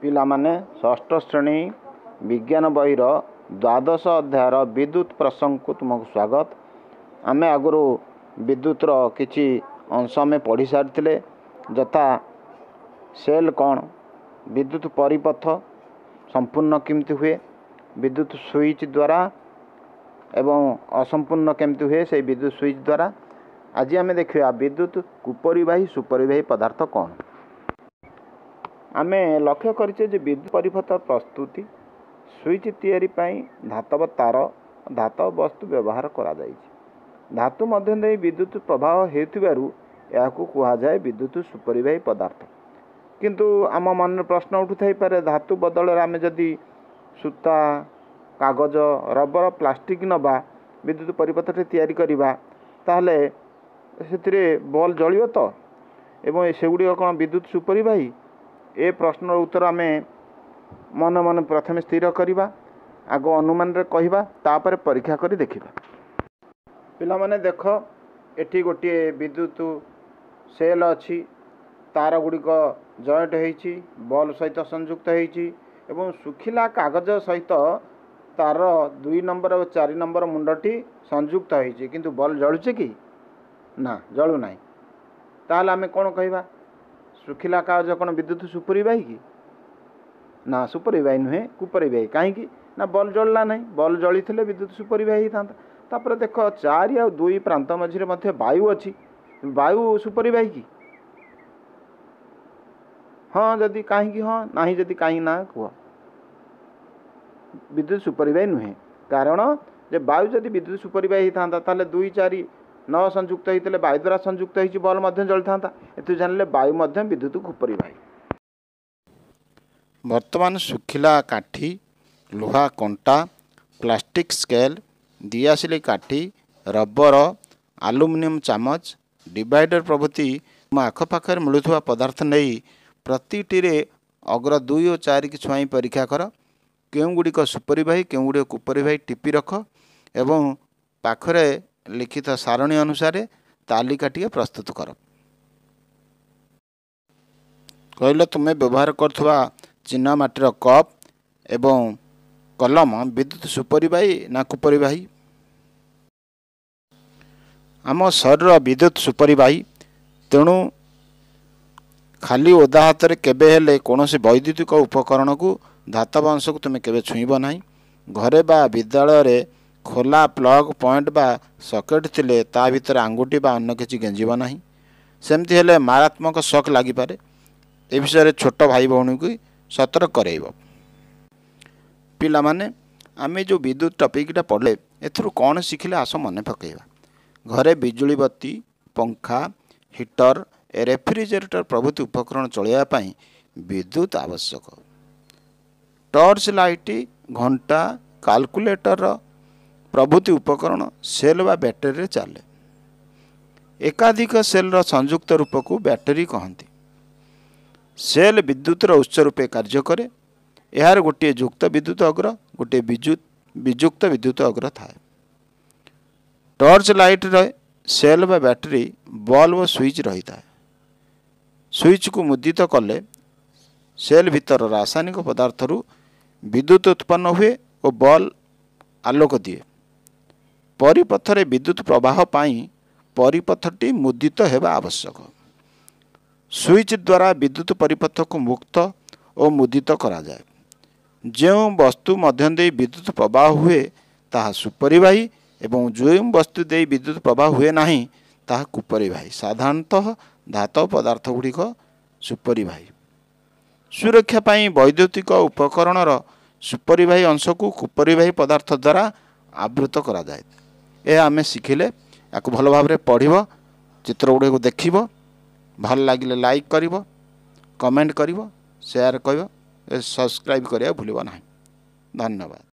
ପିଲାମାନେ ଷଷ୍ଠ ଶ୍ରେଣୀ ବିଜ୍ଞାନ ବହିର ଦ୍ୱାଦଶ ଅଧ୍ୟାୟର ବିଦ୍ୟୁତ ପ୍ରସଙ୍ଗକୁ ତୁମକୁ ସ୍ୱାଗତ ଆମେ ଆଗରୁ ବିଦ୍ୟୁତର କିଛି ଅଂଶ ଆମେ ପଢ଼ି ସାରିଥିଲେ ଯଥା ସେଲ୍ କ'ଣ ବିଦ୍ୟୁତ ପରିପଥ ସମ୍ପୂର୍ଣ୍ଣ କେମିତି ହୁଏ ବିଦ୍ୟୁତ ସୁଇଚ୍ ଦ୍ୱାରା ଏବଂ ଅସମ୍ପୂର୍ଣ୍ଣ କେମିତି ହୁଏ ସେଇ ବିଦ୍ୟୁତ ସୁଇଚ୍ ଦ୍ୱାରା ଆଜି ଆମେ ଦେଖିବା ବିଦ୍ୟୁତ କୁପରିବାହୀ ସୁପରିବାହୀ ପଦାର୍ଥ କ'ଣ ଆମେ ଲକ୍ଷ୍ୟ କରିଛେ ଯେ ବିଦ୍ୟୁତ୍ ପରିପଥ ପ୍ରସ୍ତୁତି ସୁଇଚ୍ ତିଆରି ପାଇଁ ଧାତବ ତାର ଧାତବ ବସ୍ତୁ ବ୍ୟବହାର କରାଯାଇଛି ଧାତୁ ମଧ୍ୟ ଦେଇ ବିଦ୍ୟୁତ ପ୍ରବାହ ହେଉଥିବାରୁ ଏହାକୁ କୁହାଯାଏ ବିଦ୍ୟୁତ୍ ସୁପରିବାହୀ ପଦାର୍ଥ କିନ୍ତୁ ଆମ ମନରେ ପ୍ରଶ୍ନ ଉଠୁଥାଇପାରେ ଧାତୁ ବଦଳରେ ଆମେ ଯଦି ସୂତା କାଗଜ ରବର ପ୍ଲାଷ୍ଟିକ୍ ନେବା ବିଦ୍ୟୁତ୍ ପରିପଥଟି ତିଆରି କରିବା ତାହେଲେ ସେଥିରେ ବଲ୍ ଜଳିବ ତ ଏବଂ ସେଗୁଡ଼ିକ କ'ଣ ବିଦ୍ୟୁତ୍ ସୁପରିବାହୀ ଏ ପ୍ରଶ୍ନର ଉତ୍ତର ଆମେ ମନ ମନ ପ୍ରଥମେ ସ୍ଥିର କରିବା ଆଗ ଅନୁମାନରେ କହିବା ତାପରେ ପରୀକ୍ଷା କରି ଦେଖିବା ପିଲାମାନେ ଦେଖ ଏଠି ଗୋଟିଏ ବିଦ୍ୟୁତ ସେଲ୍ ଅଛି ତାର ଗୁଡ଼ିକ ଜଏଣ୍ଟ ହେଇଛି ବଲ୍ ସହିତ ସଂଯୁକ୍ତ ହେଇଛି ଏବଂ ଶୁଖିଲା କାଗଜ ସହିତ ତାର ଦୁଇ ନମ୍ବର ଓ ଚାରି ନମ୍ବର ମୁଣ୍ଡଟି ସଂଯୁକ୍ତ ହୋଇଛି କିନ୍ତୁ ବଲ୍ ଜଳୁଛି କି ନା ଜଳୁନାହିଁ ତାହେଲେ ଆମେ କ'ଣ କହିବା सुखिला कागज कौन विद्युत सुपरिवाही कि ना सुपरिवाही नुहे कुपरिवाही कहीं ना बल जल्ला ना बल जली विद्युत सुपरिवाही था देख चार दुई प्रांत मझे वायु अच्छी वायु सुपरिवाही कि हाँ जदि कहीं हाँ ना जी कहीं ना कह विद्युत सुपरिवाही नुहे कारण जे वायु जदि विद्युत सुपरिवाही था दुई चार ନ ସଂଯୁକ୍ତ ହୋଇଥିଲେ ବାୟୁ ଦ୍ୱାରା ସଂଯୁକ୍ତ ହୋଇଛି ବଲ୍ ମଧ୍ୟ ଜଳିଥାନ୍ତା ଏଥିରୁ ଜାଣିଲେ ବାୟୁ ମଧ୍ୟ ବିଦ୍ୟୁତ ଖୁପରି ବାହି ବର୍ତ୍ତମାନ ଶୁଖିଲା କାଠି ଲୁହା କଣ୍ଟା ପ୍ଲାଷ୍ଟିକ୍ ସ୍କେଲ୍ ଦିଆସିଲି କାଠି ରବର ଆଲୁମିନିୟମ୍ ଚାମଚ ଡିଭାଇଡ଼ର ପ୍ରଭୃତି ମୋ ଆଖପାଖରେ ମିଳୁଥିବା ପଦାର୍ଥ ନେଇ ପ୍ରତିଟିରେ ଅଗ୍ର ଦୁଇ ଓ ଚାରିକି ଛୁଆଁ ପରୀକ୍ଷା କର କେଉଁଗୁଡ଼ିକ ସୁପରିବାହୀ କେଉଁଗୁଡ଼ିକ କୁପରିବାହୀ ଟିପି ରଖ ଏବଂ ପାଖରେ ଲିଖିତ ସାରଣୀ ଅନୁସାରେ ତାଲିକା ଟିକେ ପ୍ରସ୍ତୁତ କର କହିଲ ତୁମେ ବ୍ୟବହାର କରୁଥିବା ଚିହ୍ନ ମାଟିର କପ୍ ଏବଂ କଲମ ବିଦ୍ୟୁତ ସୁପରିବାହୀ ନା କୁପରିବାହୀ ଆମ ଶରୀର ବିଦ୍ୟୁତ ସୁପରିବାହୀ ତେଣୁ ଖାଲି ଓଦା ହାତରେ କେବେ ହେଲେ କୌଣସି ବୈଦ୍ୟୁତିକ ଉପକରଣକୁ ଧାତବ ଅଂଶକୁ ତୁମେ କେବେ ଛୁଇଁବ ନାହିଁ ଘରେ ବା ବିଦ୍ୟାଳୟରେ ଖୋଲା ପ୍ଲଗ୍ ପଏଣ୍ଟ ବା ସକେଟ୍ ଥିଲେ ତା ଭିତରେ ଆଙ୍ଗୁଠି ବା ଅନ୍ୟ କିଛି ଗେଞ୍ଜିବ ନାହିଁ ସେମିତି ହେଲେ ମାରାତ୍ମକ ସକ୍ ଲାଗିପାରେ ଏ ବିଷୟରେ ଛୋଟ ଭାଇ ଭଉଣୀକୁ ସତର୍କ କରାଇବ ପିଲାମାନେ ଆମେ ଯେଉଁ ବିଦ୍ୟୁତ ଟପିକ୍ଟା ପଢ଼ିଲେ ଏଥିରୁ କ'ଣ ଶିଖିଲେ ଆସ ମନେ ପକାଇବା ଘରେ ବିଜୁଳି ବତୀ ପଙ୍ଖା ହିଟର୍ ରେଫ୍ରିଜେରେଟର୍ ପ୍ରଭୃତି ଉପକରଣ ଚଳାଇବା ପାଇଁ ବିଦ୍ୟୁତ ଆବଶ୍ୟକ ଟର୍ଚ୍ଚ ଲାଇଟ୍ ଘଣ୍ଟା କାଲକୁଲେଟର୍ର ପ୍ରଭୃତି ଉପକରଣ ସେଲ୍ ବା ବ୍ୟାଟେରୀରେ ଚାଲେ ଏକାଧିକ ସେଲ୍ର ସଂଯୁକ୍ତ ରୂପକୁ ବ୍ୟାଟେରୀ କହନ୍ତି ସେଲ୍ ବିଦ୍ୟୁତର ଉତ୍ସ ରୂପେ କାର୍ଯ୍ୟ କରେ ଏହାର ଗୋଟିଏ ଯୁକ୍ତ ବିଦ୍ୟୁତ ଅଗ୍ର ଗୋଟିଏ ବିଯୁକ୍ତ ବିଦ୍ୟୁତ ଅଗ୍ର ଥାଏ ଟର୍ଚ୍ଚ ଲାଇଟ୍ରେ ସେଲ୍ ବା ବ୍ୟାଟେରୀ ବଲ୍ବ ଓ ସୁଇଚ୍ ରହିଥାଏ ସୁଇଚ୍କୁ ମୁଦିତ କଲେ ସେଲ୍ ଭିତର ରାସାୟନିକ ପଦାର୍ଥରୁ ବିଦ୍ୟୁତ ଉତ୍ପନ୍ନ ହୁଏ ଓ ବଲ୍ ଆଲୋକ ଦିଏ ପରିପଥରେ ବିଦ୍ୟୁତ୍ ପ୍ରବାହ ପାଇଁ ପରିପଥଟି ମୁଦିତ ହେବା ଆବଶ୍ୟକ ସୁଇଚ୍ ଦ୍ୱାରା ବିଦ୍ୟୁତ୍ ପରିପଥକୁ ମୁକ୍ତ ଓ ମୁଦିତ କରାଯାଏ ଯେଉଁ ବସ୍ତୁ ମଧ୍ୟ ଦେଇ ବିଦ୍ୟୁତ୍ ପ୍ରବାହ ହୁଏ ତାହା ସୁପରିବାହୀ ଏବଂ ଯେଉଁ ବସ୍ତୁ ଦେଇ ବିଦ୍ୟୁତ୍ ପ୍ରବାହ ହୁଏ ନାହିଁ ତାହା କୁପରିବାହୀ ସାଧାରଣତଃ ଧାତବ ପଦାର୍ଥ ଗୁଡ଼ିକ ସୁପରିବାହୀ ସୁରକ୍ଷା ପାଇଁ ବୈଦ୍ୟୁତିକ ଉପକରଣର ସୁପରିବାହୀ ଅଂଶକୁ କୁପରିବାହୀ ପଦାର୍ଥ ଦ୍ୱାରା ଆବୃତ କରାଯାଏ ଏହା ଆମେ ଶିଖିଲେ ୟାକୁ ଭଲ ଭାବରେ ପଢ଼ିବ ଚିତ୍ର ଗୁଡ଼ିକୁ ଦେଖିବ ଭଲ ଲାଗିଲେ ଲାଇକ୍ କରିବ କମେଣ୍ଟ କରିବ ସେୟାର କରିବ ସବସ୍କ୍ରାଇବ୍ କରିବାକୁ ଭୁଲିବ ନାହିଁ ଧନ୍ୟବାଦ